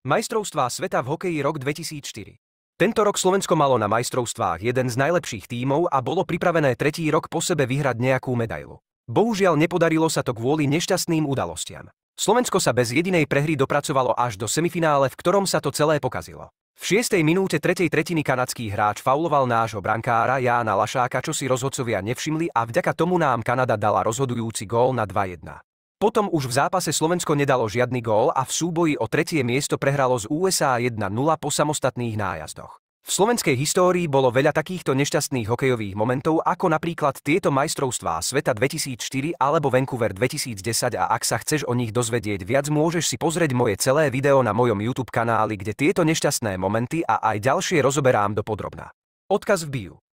Majstrovstvá sveta v hokeji rok 2004 Tento rok Slovensko malo na majstrovstvách jeden z najlepších tímov a bolo pripravené tretí rok po sebe vyhrať nejakú medailu. Bohužiaľ nepodarilo sa to kvôli nešťastným udalostiam. Slovensko sa bez jedinej prehry dopracovalo až do semifinále, v ktorom sa to celé pokazilo. V 6. minúte tretej tretiny kanadský hráč fauloval nášho brankára Jána Lašáka, čo si rozhodcovia nevšimli a vďaka tomu nám Kanada dala rozhodujúci gól na 2-1. Potom už v zápase Slovensko nedalo žiadny gól a v súboji o tretie miesto prehralo z USA 1-0 po samostatných nájazdoch. V slovenskej histórii bolo veľa takýchto nešťastných hokejových momentov ako napríklad tieto majstrovstvá sveta 2004 alebo Vancouver 2010 a ak sa chceš o nich dozvedieť viac môžeš si pozrieť moje celé video na mojom YouTube kanáli, kde tieto nešťastné momenty a aj ďalšie rozoberám do podrobna. Odkaz v bio.